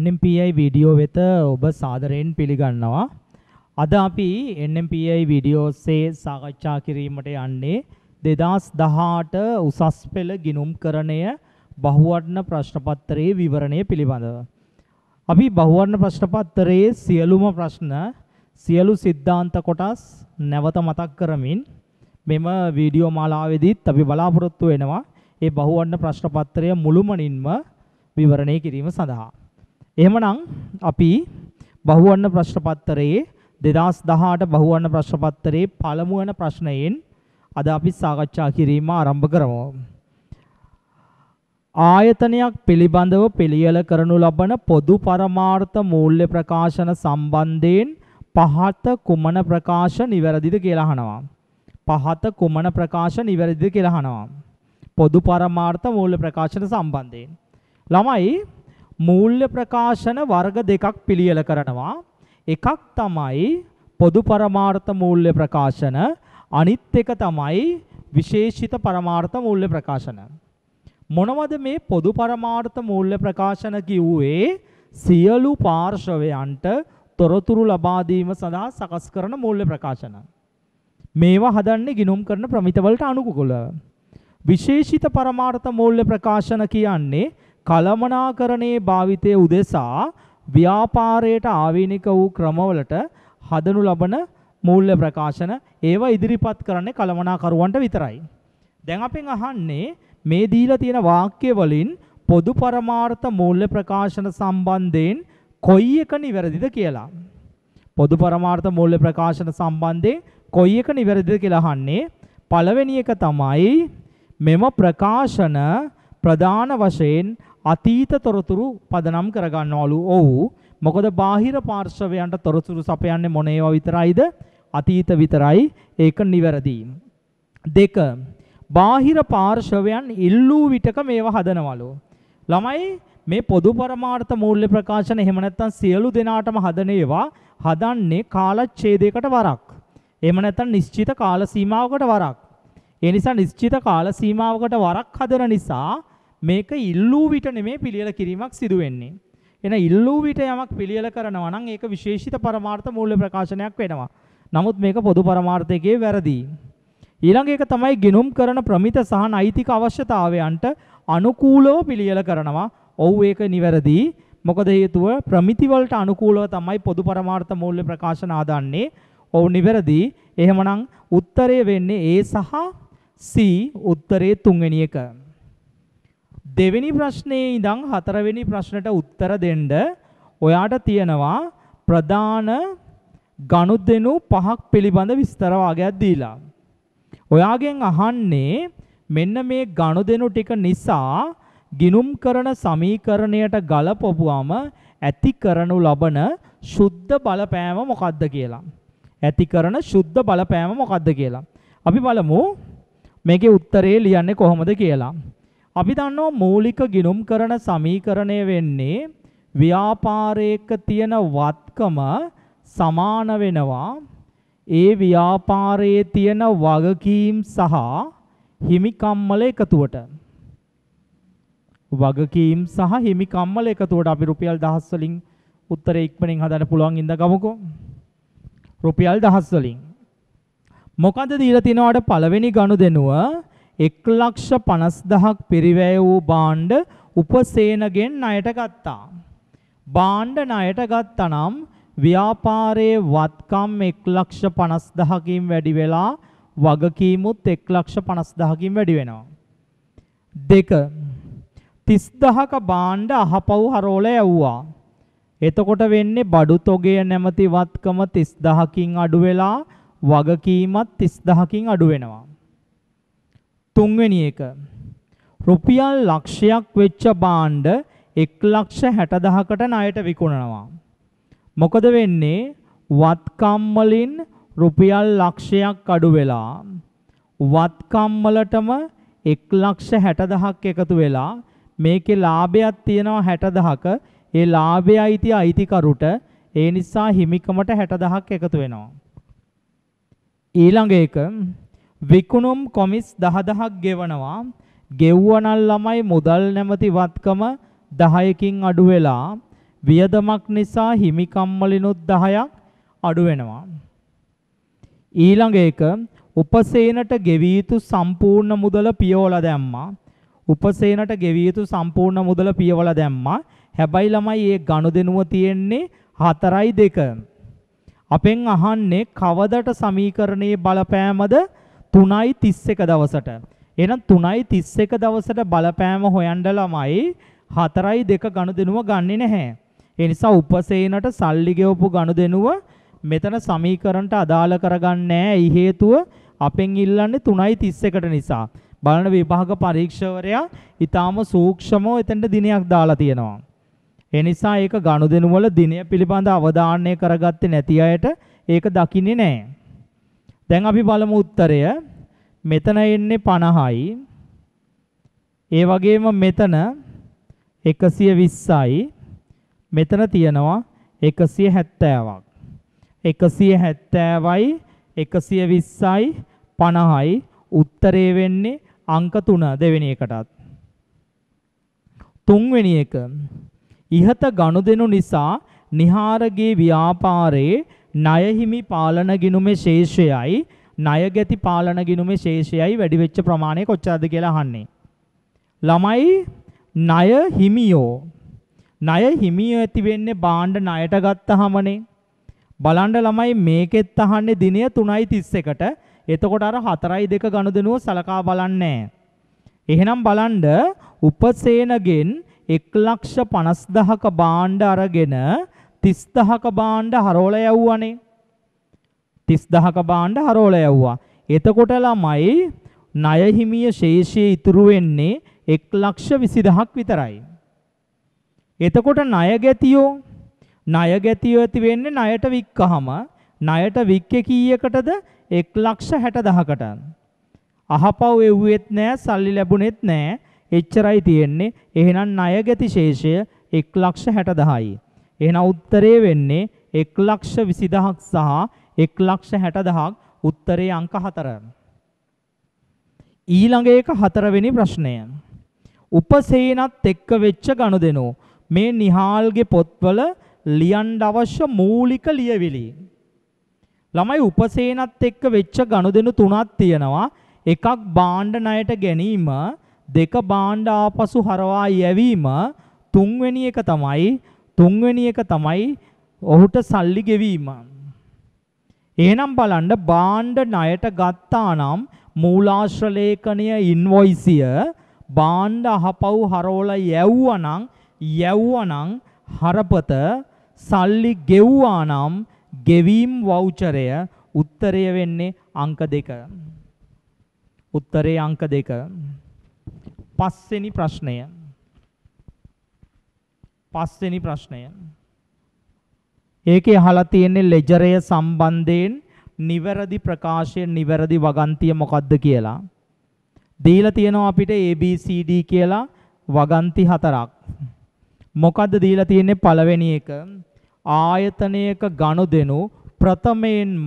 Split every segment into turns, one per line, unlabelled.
NMPI video වෙත ඔබ සාදරයෙන් පිළිගන්නවා. අද අපි NMPI වීඩියෝස්සේ සාකච්ඡා කිරීමට යන්නේ 2018 උසස් පෙළ ගිණුම් කරණය බහුවර්ණ ප්‍රශ්න පත්‍රයේ විවරණය පිළිබඳව. අපි බහුවර්ණ ප්‍රශ්න පත්‍රයේ සියලුම ප්‍රශ්න සියලු સિદ્ધාන්ත කොටස් නැවත මතක් කරමින් මෙම වීඩියෝ මාලාවේදීත් අපි බලාපොරොත්තු වෙනවා ඒ බහුවර්ණ ප්‍රශ්න පත්‍රය මුළුමනින්ම විවරණය කිරීම සඳහා එහෙමනම් අපි බහුවර්ණ ප්‍රශ්න පත්‍රයේ 2018 බහුවර්ණ ප්‍රශ්න පත්‍රයේ පළමු වෙන ප්‍රශ්නයෙන් අද අපි සාකච්ඡා කිරීම ආරම්භ කරමු. ආයතනයක් පිළිබඳව පිළියෙල කරනු ලබන පොදු පරමාර්ථ මූල්‍ය ප්‍රකාශන සම්බන්ධයෙන් පහත කුමන ප්‍රකාශ නිවැරදිද කියලා අහනවා. පහත කුමන ප්‍රකාශ නිවැරදිද කියලා අහනවා. පොදු පරමාර්ථ මූල්‍ය ප්‍රකාශන සම්බන්ධයෙන්. ළමයි මූල්‍ය ප්‍රකාශන වර්ග දෙකක් පිළියෙල කරනවා. එකක් තමයි පොදු පරමාර්ථ මූල්‍ය ප්‍රකාශන අනිත් එක තමයි විශේෂිත පරමාර්ථ මූල්‍ය ප්‍රකාශන. මොනවද මේ පොදු පරමාර්ථ මූල්‍ය ප්‍රකාශන කිව්වේ සියලු පාර්ශවයන්ට තොරතුරු ලබා දීම සඳහා සකස් කරන මූල්‍ය ප්‍රකාශන. මේවා හදන්නේ ගිනුම් කරන ප්‍රමිතවලට අනුකූලව. විශේෂිත පරමාර්ථ මූල්‍ය ප්‍රකාශන කියන්නේ කළමනාකරණයේ භාවිතය උදෙසා ව්‍යාපාරයට ආවේනික වූ ක්‍රමවලට හදනු ලබන මූල්‍ය ප්‍රකාශන ඒවා ඉදිරිපත් කරන්නේ කළමනාකරුවන්ට විතරයි. දැන් අපෙන් අහන්නේ මේ දීලා තියෙන වාක්‍ය වලින් පොදු පරමාර්ථ මූල්‍ය ප්‍රකාශන සම්බන්ධයෙන් කොයි එක නිවැරදිද කියලා. පොදු පරමාර්ථ මූල්‍ය ප්‍රකාශන සම්බන්ධයෙන් කොයි එක නිවැරදිද කියලා අහන්නේ පළවෙනි එක තමයි මෙම ප්‍රකාශන ප්‍රධාන වශයෙන් අතීත තොරතුරු පදනම් කරගන්නවලු. ඔව්. මොකද බාහිර පාර්ශවයන්ට තොරතුරු සපයන්නේ මොන ඒවා විතරයිද? අතීත විතරයි. ඒක නිවැරදි. දෙක. බාහිර පාර්ශවයන් ඉල්ලූ විටක මේවා හදනවලු. ළමයි මේ පොදු පරමාර්ථ මූල්‍ය ප්‍රකාශන එහෙම නැත්නම් සියලු දෙනාටම හදන ඒවා හදන්නේ කාලච්ඡේදයකට වරක්. එහෙම නැත්නම් නිශ්චිත කාල සීමාවකට වරක්. ඒ නිසා නිශ්චිත කාල සීමාවකට වරක් හදන නිසා මේක ඉල්ලූ විට නෙමේ පිළියෙල කිරීමක් සිදු වෙන්නේ. එන ඉල්ලූ විට යමක් පිළියෙල කරනවා නම් ඒක විශේෂිත පරමාර්ථ මූල්‍ය ප්‍රකාශනයක් වෙනවා. නමුත් මේක පොදු පරමාර්ථයේ වැරදි. ඊළඟ එක තමයි ගිනුම් කරන ප්‍රමිත සහ නෛතික අවශ්‍යතාවයන්ට අනුකූලව පිළියෙල කරනවා. ඔව් ඒක නිවැරදි. මොකද හේතුව ප්‍රමිති වලට අනුකූලව තමයි පොදු පරමාර්ථ මූල්‍ය ප්‍රකාශන ආදන්නේ. ඔව් නිවැරදි. එහෙමනම් උත්තරය වෙන්නේ A සහ C උත්තරේ තුන්වෙනි එක. දෙවෙනි ප්‍රශ්නේ ඉඳන් හතරවෙනි ප්‍රශ්නට උත්තර දෙන්න ඔයාට තියෙනවා ප්‍රධාන ගනුදෙනු පහක් පිළිබඳ විස්තර වාගයක් දීලා. ඔයාගෙන් අහන්නේ මෙන්න මේ ගනුදෙනු ටික නිසා ගිනුම් කරන සමීකරණයට ගලපපුවාම ඇති කරනු ලබන සුද්ධ බලපෑම මොකද්ද කියලා. ඇති කරන සුද්ධ බලපෑම මොකද්ද කියලා. අපි බලමු මේකේ උත්තරේ ලියන්නේ කොහොමද කියලා. අපි දන්නවා මූලික ගිණුම් කරන සමීකරණය වෙන්නේ ව්‍යාපාරයක තියෙන වත්කම සමාන වෙනවා ඒ ව්‍යාපාරයේ තියෙන වගකීම් සහ හිමිකම්මල එකතුවට වගකීම් සහ හිමිකම්මල එකතුවට අපි රුපියල් 1000 වලින් උත්තරේ ඉක්මනින් හදන්න පුළුවන් ඉඳ ගමුකෝ රුපියල් 1000 වලින් මොකද දීලා තිනවට පළවෙනි ගනුදෙනුව එක් ලක්ෂ පනස්දහක් පිරිවැය වූ බාණ්ඩ උපසේනගෙන් ණයට ගත්තා. බාණ්ඩ ණයට ගත්තනම් ව්‍යාපාරයේ වත්කම් එක් ලක්ෂ පනස්දහකින් වැඩි වෙලා වගකීමුත් එක් ලක්ෂ පනස්දහකින් වැඩි වෙනවා. දෙක තිස්දහක බාණ්ඩ අහපව් හරෝල ඇව්වා. එතකොට වෙන්නේ බඩු තොගය නැමති වත්කම තිස්දහකින් අඩු වෙලා වගකීමත් තිස්දහකින් අඩු වෙනවා. තුන්වෙනි එක රුපියල් ලක්ෂයක් වෙච්ච බාණ්ඩ 160000කට ණයට විකුණනවා. මොකද වෙන්නේ? වත්කම් වලින් රුපියල් ලක්ෂයක් අඩු වෙලා වත්කම් වලටම 160000ක් එකතු වෙලා මේකේ ලාභයක් තියෙනවා 60000ක. ඒ ලාභය අයිති අයිතිකරුට ඒ නිසා හිමිකමට 60000ක් එකතු වෙනවා. ඊළඟ එක විකුණුම් කොමිස් 10000ක් ගෙවනවා. ගෙව්වනල් ළමයි මුදල් නැමැති වත්කම 10කින් අඩු වෙලා වියදමක් නිසා හිමිකම් වලිනුත් 10ක් අඩු වෙනවා. ඊළඟ එක උපසේනට ගෙවිය යුතු සම්පූර්ණ මුදල පියවලා දැම්මා. උපසේනට ගෙවිය යුතු සම්පූර්ණ මුදල පියවලා දැම්මා. හැබැයි ළමයි ඒ ගනුදෙනුව තියෙන්නේ 4යි 2. අපෙන් අහන්නේ කවදට සමීකරණයේ බලපෑමද 0.5 3යි 31 දවසට. එහෙනම් 3යි 31 දවසට බලපෑම හොයන්න ළමයි 4යි 2 ගණුදෙනුව ගන්නෙ නැහැ. ඒ නිසා උපසේනට සල්ලි ගෙවපු ගණුදෙනුව මෙතන සමීකරණට අදාළ කරගන්නේ නැහැ. ඒ හේතුව අපෙන් ඉල්ලන්නේ 3යි 31ට නිසා. බලන විභාග පරීක්ෂකවරයා ඊටාම සූක්ෂමව එතෙන්ට දිනයක් දාලා තියෙනවා. ඒ නිසා ඒක ගනුදෙනු වල දිනය පිළිබඳ අවධානය කරගත්තේ නැති අයට ඒක දකින්නේ නැහැ. දැන් අපි බලමු උත්තරය. මෙතන එන්නේ 50යි. ඒ වගේම මෙතන 120යි. මෙතන තියෙනවා 170ක්. 170යි 120යි 50යි උත්තරේ වෙන්නේ අංක 3 දෙවෙනි එකටත්. තුන්වෙනි එක. ইহත ගනුදෙනු නිසා නිහාරගේ ව්‍යාපාරයේ ණයහිමි පාලන ගිණුමේ ශේෂයයි ණය ගැති පාලන ගිණුමේ ශේෂයයි වැඩි වෙච්ච ප්‍රමාණය කොච්චරද කියලා අහන්නේ. ළමයි ණය හිමියෝ ණය හිමියෝ ඇති වෙන්නේ බාණ්ඩ ණයට ගත්තහමනේ. බලන්න ළමයි මේකෙත් අහන්නේ දිනය 3:31ට. එතකොට අර 4:2 ගණුදෙනුව සලකා බලන්නේ එහෙනම් බලන්න උපසේනගෙන් 150000ක බාණ්ඩ අරගෙන 30000ක භාණ්ඩ හරවල යවුවානේ 30000ක භාණ්ඩ හරවල යවුවා එතකොට ළමයි ණය හිමිය ශේෂයේ ඉතුරු වෙන්නේ 120000ක් විතරයි එතකොට ණය ගැතියෝ ණය ගැතියෝ ඇති වෙන්නේ ණයට වික්කහම ණයට වික්කේ කීයකටද 160000කට අහපව් එව්වෙත් නෑ සල්ලි ලැබුණෙත් නෑ එච්චරයි තියෙන්නේ එහෙනම් ණය ගැති ශේෂය 160000යි එහෙනම් උත්තරේ වෙන්නේ 120000ක් සහ 160000ක් උත්තරේ අංක 4. ඊළඟ එක හතරවෙනි ප්‍රශ්නය. උපසේනත් එක්ක වෙච්ච ගනුදෙනු මේ නිහාල්ගේ පොත්වල ලියන්න අවශ්‍ය මූලික ලියවිලි. ළමයි උපසේනත් එක්ක වෙච්ච ගනුදෙනු තුනක් තියෙනවා. එකක් බාණ්ඩ ණයට ගැනීම, දෙක බාණ්ඩ ආපසු හරවා යැවීම, තුන්වෙනි එක තමයි තුන්වෙනි එක තමයි ඔහුට සල්ලි ගෙවීම. එහෙනම් බලන්න බාණ්ඩ ණයට ගත්තා නම් මූලාශ්‍ර ලේඛනය ඉන්වොයිසිය බාණ්ඩ අහපව් හරවලා යැව්වනම් යැව්වනම් හරපත සල්ලි ගෙව්වා නම් ගෙවීම් වවුචරය උත්තරය වෙන්නේ අංක 2. උත්තරේ අංක 2. පස්වෙනි ප්‍රශ්නය පස්වෙනි ප්‍රශ්නය. ඒකේ අහලා තියෙන්නේ ලෙජරය සම්බන්ධයෙන් නිවැරදි ප්‍රකාශය නිවැරදි වගන්තිය මොකක්ද කියලා. දීලා තියෙනවා අපිට ABCD කියලා වගන්ති හතරක්. මොකද්ද දීලා තියෙන්නේ පළවෙනි එක ආයතනයක ගනුදෙනු ප්‍රථමයෙන්ම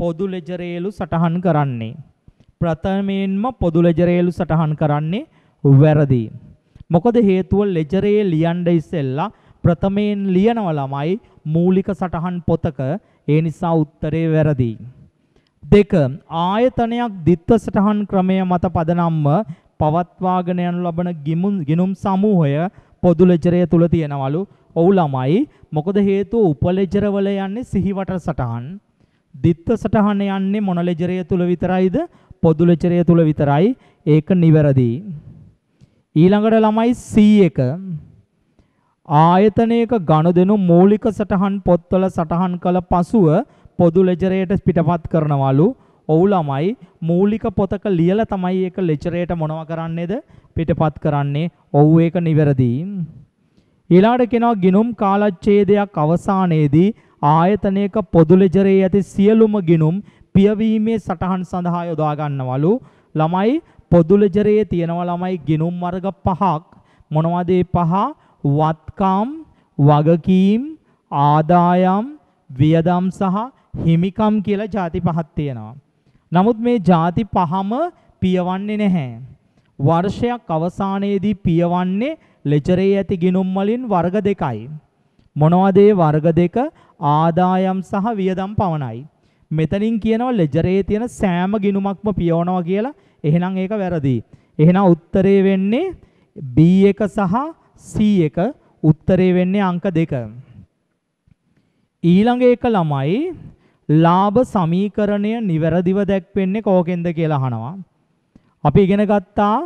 පොදු ලෙජරේලු සටහන් කරන්නේ. ප්‍රථමයෙන්ම පොදු ලෙජරේලු සටහන් කරන්නේ වැරදි. මොකද හේතුව ලෙජරේ ලියන්න ඉස්සෙල්ලා ප්‍රථමයෙන් ලියනව ළමයි මූලික සටහන් පොතක ඒ නිසා උත්තරේ වැරදි. දෙක ආයතනයක් ද්විත්ව සටහන් ක්‍රමය මත පදනම්ව පවත්වාගෙන යනු ලබන ගිනුම් සමූහය පොදු ලෙජරය තුල තියෙනවලු. ඔව් ළමයි මොකද හේතුව උපලෙජර වල යන්නේ සිහිවට සටහන්. ද්විත්ව සටහන යන්නේ මොන ලෙජරය තුල විතරයිද? පොදු ලෙජරය තුල විතරයි. ඒක නිවැරදි. ඊළඟට ළමයි C1 ආයතනයක ගනුදෙනු මූලික සටහන් පොත්වල සටහන් කළ පසුව පොදු ලෙජරයට පිටපත් කරනවලු ඔව් ළමයි මූලික පොතක ලියලා තමයි ඒක ලෙජරයට මොනවා කරන්නේද පිටපත් කරන්නේ ඔව් ඒක නිවැරදි ඊළඟට කියනවා ගිනුම් කාලච්ඡේදයක් අවසානයේදී ආයතනයක පොදු ලෙජරේ ඇති සියලුම ගිනුම් පියවීමේ සටහන් සඳහා යොදා ගන්නවලු ළමයි පොදුල ජරයේ තියෙනවා ළමයි ගිනුම් වර්ග පහක් මොනවද ඒ පහ වත්කම් වගකීම් ආදායම් වියදම් සහ හිමිකම් කියලා ಜಾති පහක් තියෙනවා. නමුත් මේ ಜಾති පහම පියවන්නේ නැහැ. වර්ෂයක් අවසානයේදී පියවන්නේ ලෙජරේ ඇති ගිනුම් වලින් වර්ග දෙකයි. මොනවද ඒ වර්ග දෙක? ආදායම් සහ වියදම් පවණයි. මෙතනින් කියනවා ලෙජරේ තියෙන සෑම ගිනුමක්ම පියවනවා කියලා එහෙනම් ඒක වැරදි. එහෙනම් උත්තරේ වෙන්නේ B1 සහ C1 උත්තරේ වෙන්නේ අංක දෙක. ඊළඟ එක ළමයි ලාභ සමීකරණය නිවැරදිව දැක්වෙන්නේ කෝකෙන්ද කියලා අහනවා. අපි ඉගෙන ගත්තා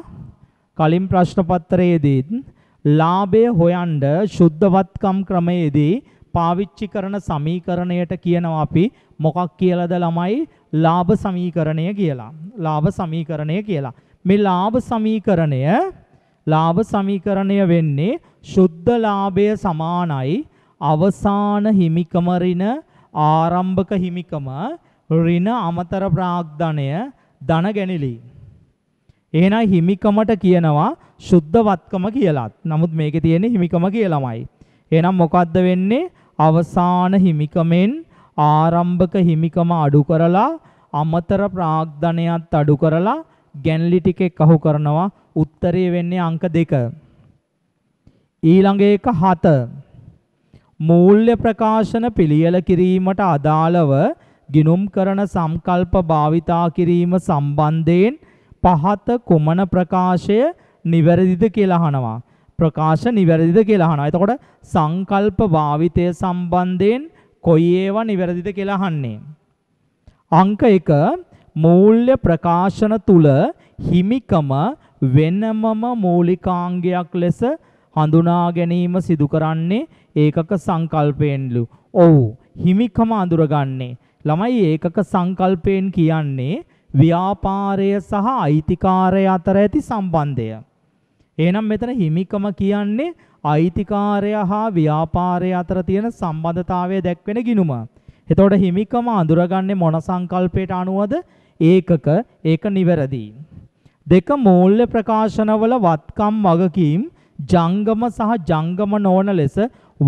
කලින් ප්‍රශ්න පත්‍රයේදීත් ලාභය හොයන්න සුද්ධවත්කම් ක්‍රමයේදී පාවිච්චි කරන සමීකරණයට කියනවා අපි මොකක් කියලාද ළමයි ලාභ සමීකරණය කියලා. ලාභ සමීකරණය කියලා. මේ ලාභ සමීකරණය ලාභ සමීකරණය වෙන්නේ ශුද්ධ ලාභය සමානයි අවසාන හිමිකම ඍණ ආරම්භක හිමිකම ඍණ අමතර ප්‍රාග්ධනය ධන ගැනිලි. එහෙනම් හිමිකමට කියනවා ශුද්ධවත්කම කියලාත්. නමුත් මේකේ තියෙන්නේ හිමිකම කියලාමයි. එහෙනම් මොකද්ද වෙන්නේ? අවසාන හිමිකමෙන් ආරම්භක හිමිකම අඩු කරලා අමතර ප්‍රාග්ධනයත් අඩු කරලා ගැන්ලි ටිකෙක් අහු කරනවා උත්තරේ වෙන්නේ අංක 2 ඊළඟ එක 7 මූල්‍ය ප්‍රකාශන පිළියෙල කිරීමට අදාළව ගිනුම් කරන සංකල්ප භාවිතා කිරීම සම්බන්ධයෙන් පහත කුමන ප්‍රකාශය නිවැරදිද කියලා අහනවා ප්‍රකාශ නිවැරදිද කියලා අහනවා එතකොට සංකල්ප භාවිතය සම්බන්ධයෙන් කොයි ඒවා නිවැරදිද කියලා අහන්නේ. අංක 1 මූල්‍ය ප්‍රකාශන තුල හිමිකම වෙනමම මූලිකාංගයක් ලෙස හඳුනා ගැනීම සිදු කරන්නේ ඒකක සංකල්පයෙන්ලු. ඔව් හිමිකම අඳුරගන්නේ ළමයි ඒකක සංකල්පයෙන් කියන්නේ ව්‍යාපාරය සහ අයිතිකාරය අතර ඇති සම්බන්ධය. එහෙනම් මෙතන හිමිකම කියන්නේ අයිතිකාරය හා ව්‍යාපාරය අතර තියෙන සම්බන්ධතාවය දැක්වෙන ගිනුම. එතකොට හිමිකම අඳුරගන්නේ මොන සංකල්පයට අනුවද? ඒකක ඒක නිවැරදි. දෙක මූල්‍ය ප්‍රකාශනවල වත්කම් වගකීම් ජංගම සහ ජංගම නොවන ලෙස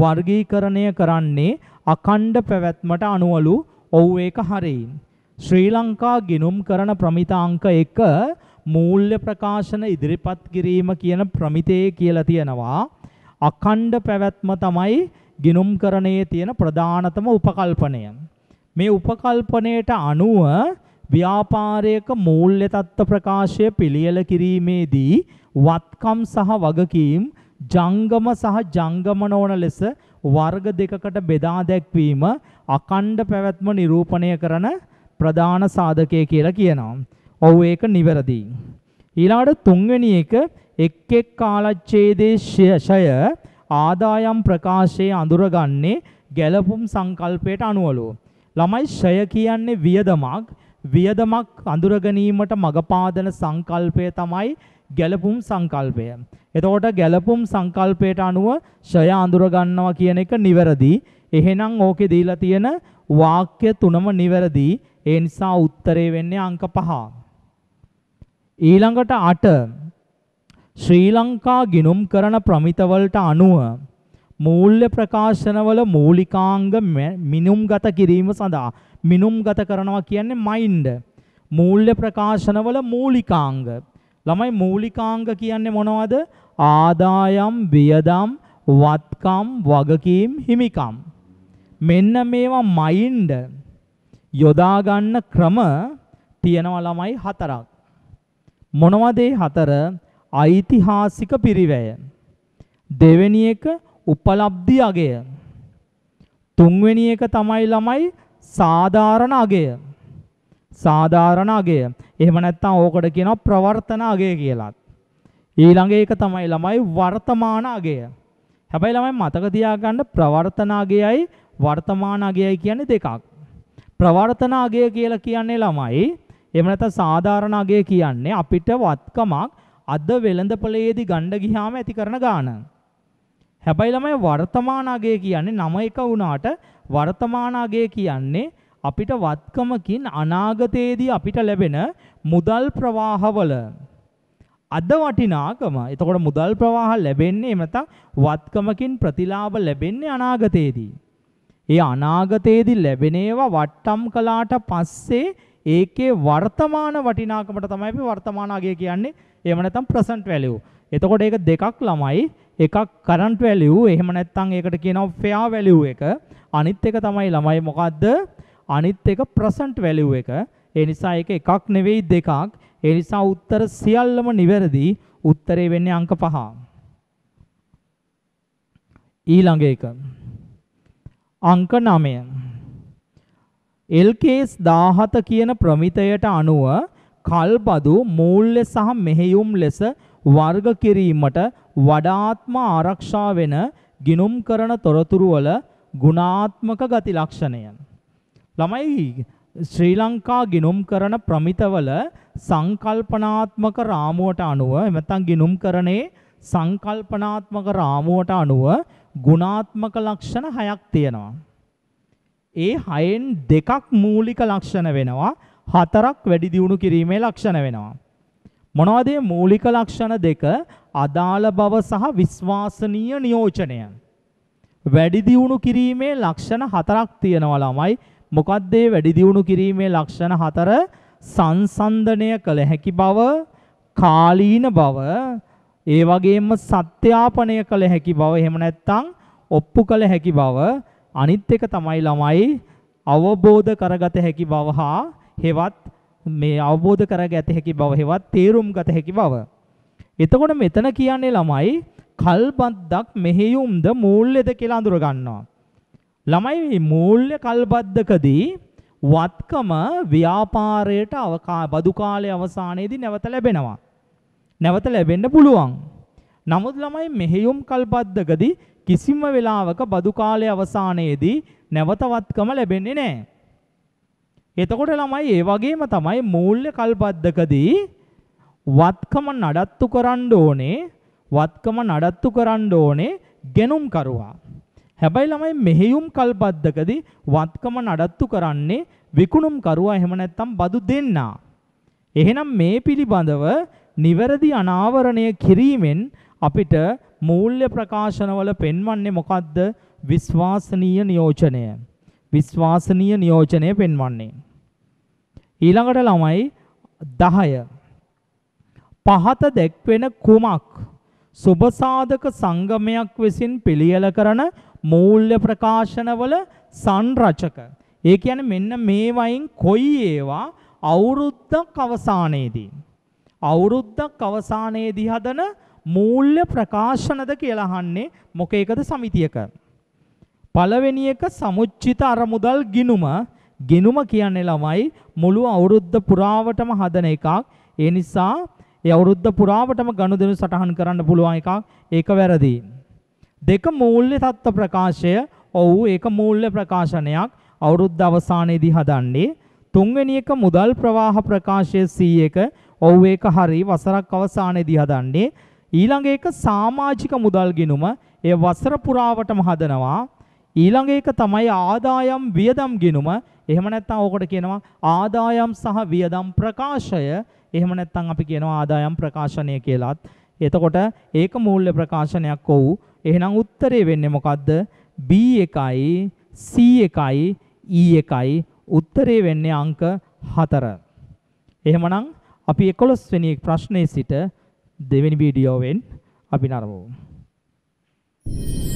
වර්ගීකරණය කරන්නේ අඛණ්ඩ පැවැත්මට අනුවලු ඔව් ඒක හරියි. ශ්‍රී ලංකා ගිනුම් කරන ප්‍රමිත අංක 1 මූල්‍ය ප්‍රකාශන ඉදිරිපත් කිරීම කියන ප්‍රමිතේ කියලා තියෙනවා. අකණ්ඩ පැවැත්ම තමයි ගිනුම්කරණයේ තියෙන ප්‍රධානතම උපකල්පනය. මේ උපකල්පනයට අනුව ව්‍යාපාරයක මූල්‍ය තත්ත්ව ප්‍රකාශය පිළියෙල කිරීමේදී වත්කම් සහ වගකීම් ජංගම සහ ජංගම නොවන ලෙස වර්ග දෙකකට බෙදා දැක්වීම අකණ්ඩ පැවැත්ම නිරූපණය කරන ප්‍රධාන සාධකය කියලා කියනවා. ඔව් ඒක නිවැරදියි. ඊළඟට තුන්වෙනි එක එක් එක් කාලච්ඡේදයේ ශය ආදායම් ප්‍රකාශයේ අඳුරගන්නේ ගැළපුම් සංකල්පයට අනුවලු. ළමයි ශය කියන්නේ වියදමක් වියදමක් අඳුර ගැනීමට මගපාදන සංකල්පය තමයි ගැළපුම් සංකල්පය. එතකොට ගැළපුම් සංකල්පයට අනුව ශය අඳුර ගන්නවා කියන එක නිවැරදි. එහෙනම් ඕකේ දීලා තියෙන වාක්‍ය තුනම නිවැරදි. ඒ නිසා උත්තරේ වෙන්නේ අංක 5. ඊළඟට 8 ශ්‍රී ලංකා ගිනුම් කරන ප්‍රමිතවලට අනුව මූල්‍ය ප්‍රකාශනවල මූලිකාංග මිනුම්ගත කිරීම සඳහා මිනුම්ගත කරනවා කියන්නේ මයින්ඩ් මූල්‍ය ප්‍රකාශනවල මූලිකාංග ළමයි මූලිකාංග කියන්නේ මොනවද ආදායම් වියදම් වත්කම් වගකීම් හිමිකම් මෙන්න මේවා මයින්ඩ් යොදා ගන්න ක්‍රම තියෙනවා ළමයි හතරක් මොනවද හතර ඓතිහාසික පිරිවැය. දෙවෙනි එක උපලබ්ධි අගය. තුන්වෙනි එක තමයි ළමයි සාධාරණ අගය. සාධාරණ අගය. එහෙම නැත්නම් ඕකට කියනවා ප්‍රවර්තන අගය කියලා. ඊළඟ එක තමයි ළමයි වර්තමාන අගය. හැබැයි ළමයි මතක තියාගන්න ප්‍රවර්තන අගයයි වර්තමාන අගයයි කියන්නේ දෙකක්. ප්‍රවර්තන අගය කියලා කියන්නේ ළමයි එහෙම නැත්නම් සාධාරණ අගය කියන්නේ අපිට වත්කමක් අද වෙළඳපලයේදී ගණ්ඩ ගිහාම ඇති කරන ගාන. හැබැයි ළමයි වර්තමාන අගය කියන්නේ නම එක වුණාට වර්තමාන අගය කියන්නේ අපිට වත්කමකින් අනාගතයේදී අපිට ලැබෙන මුදල් ප්‍රවාහවල අද වටිනාකම. එතකොට මුදල් ප්‍රවාහ ලැබෙන්නේ එමෙතන වත්කමකින් ප්‍රතිලාභ ලැබෙන්නේ අනාගතයේදී. ඒ අනාගතයේදී ලැබෙන ඒවා වට්ටම් කළාට පස්සේ ඒකේ වර්තමාන වටිනාකමට තමයි අපි වර්තමාන අගය කියන්නේ එහෙම නැත්නම් present value. එතකොට ඒක දෙකක් ළමයි එකක් current value එහෙම නැත්නම් ඒකට කියනවා fair value එක. අනිත් එක තමයි ළමයි මොකද්ද? අනිත් එක present value එක. ඒ නිසා ඒක එකක් නෙවෙයි දෙකක්. ඒ නිසා උත්තර සියල්ලම නිවැරදි. උත්තරේ වෙන්නේ අංක 5. ඊළඟ එක. අංක 9. LKS 17 කියන ප්‍රමිතයට අනුව කල්බදු මූල්‍ය සහ මෙහෙයුම් ලෙස වර්ග කිරීමට වඩාත්ම ආරක්ෂා වෙන ගිනුම් කරන තොරතුරු වල ගුණාත්මක ගති ලක්ෂණයන්. ළමයි ශ්‍රී ලංකා ගිනුම් කරන ප්‍රමිතවල සංකල්පනාත්මක රාමුවට අනුව එමෙතන් ගිනුම් කරනේ සංකල්පනාත්මක රාමුවට අනුව ගුණාත්මක ලක්ෂණ හයක් තියෙනවා. ඒ හයෙන් දෙකක් මූලික ලක්ෂණ වෙනවා හතරක් වැඩි දියුණු කිරීමේ ලක්ෂණ වෙනවා. මොනවද මූලික ලක්ෂණ දෙක? අදාළ බව සහ විශ්වාසනීය නියෝජනය. වැඩි දියුණු කිරීමේ ලක්ෂණ හතරක් තියෙනවා ළමයි. මොකක්ද මේ වැඩි දියුණු කිරීමේ ලක්ෂණ හතර? සංසන්දනය කළ හැකි බව, කාලීන බව, ඒ වගේම සත්‍යාපනය කළ හැකි බව, එහෙම නැත්නම් ඔප්පු කළ හැකි බව, අනිත් එක තමයි ළමයි අවබෝධ කරගත හැකි බව හා හෙවත් මේ අවබෝධ කරගත හැකි බව හෙවත් තේරුම් ගත හැකි බව. එතකොට මෙතන කියන්නේ ළමයි කල්බද්දක් මෙහෙයුම්ද මූල්‍යද කියලා අඳුර ගන්නවා. ළමයි මේ මූල්‍ය කල්බද්දකදී වත්කම ව්‍යාපාරයට අවකා බදු කාලයේ අවසානයේදී නැවත ලැබෙනවා. නැවත ලැබෙන්න පුළුවන්. නමුත් ළමයි මෙහෙයුම් කල්බද්දකදී කිසිම වෙලාවක බදු කාලයේ අවසානයේදී නැවත වත්කම ලැබෙන්නේ නැහැ. එතකොට ළමයි ඒ වගේම තමයි මූල්‍ය කල්පද්දකදී වත්කම නඩත්තු කරන්න ඕනේ වත්කම නඩත්තු කරන්න ඕනේ ගෙනුම්කරුවා. හැබැයි ළමයි මෙහෙයුම් කල්පද්දකදී වත්කම නඩත්තු කරන්නේ විකුණුම්කරුවා එහෙම නැත්නම් බදු දෙන්නා. එහෙනම් මේ පිළිබඳව නිවැරදි අනාවරණය කිරීමෙන් අපිට මූල්‍ය ප්‍රකාශනවල පෙන්වන්නේ මොකද්ද? විශ්වාසනීය නියෝජනය. විශ්වාසනීය නියෝජනය පෙන්වන්නේ. ඊළඟට ළමයි 10 පහත දැක්වෙන කුමක් සුබ සාධක සංගමයක් විසින් පිළියෙල කරන මූල්‍ය ප්‍රකාශනවල සංරචක ඒ කියන්නේ මෙන්න මේ වයින් කොයි ඒවා අවුරුද්දක් අවසානයේදී අවුරුද්දක් අවසානයේදී හදන මූල්‍ය ප්‍රකාශනද කියලා අහන්නේ මොකේකද සමිතියක පළවෙනි එක සමුච්චිත අරමුදල් ගිණුම ගෙනුම කියන්නේ ළමයි මුළු අවුරුද්ද පුරාවටම හදන එකක්. ඒ නිසා ඒ අවුරුද්ද පුරාවටම ගනුදෙනු සටහන් කරන්න පුළුවන් එකක්. ඒක වැරදි. දෙක මූල්‍ය தত্ত্ব ප්‍රකාශය. ඔව් ඒක මූල්‍ය ප්‍රකාශනයක්. අවුරුද්ද අවසානයේදී හදන්නේ. තුන්වෙනි එක මුදල් ප්‍රවාහ ප්‍රකාශය 100ක. ඔව් ඒක හරි වසරක් අවසානයේදී හදන්නේ. ඊළඟ එක සමාජික මුදල් ගිනුම. ඒ වසර පුරාවටම හදනවා. ඊළඟ එක තමයි ආදායම් වියදම් ගිණුම. එහෙම නැත්නම් ඕකට කියනවා ආදායම් සහ වියදම් ප්‍රකාශය. එහෙම නැත්නම් අපි කියනවා ආදායම් ප්‍රකාශනය කියලාත්. එතකොට ඒක මූල්‍ය ප්‍රකාශනයක් වුව. එහෙනම් උත්තරේ වෙන්නේ මොකද්ද? B එකයි C එකයි E එකයි උත්තරේ වෙන්නේ අංක 4. එහෙමනම් අපි 11 වෙනි ප්‍රශ්නයේ සිට දෙවෙනි වීඩියෝවෙන් අපි නරඹමු. Thank you.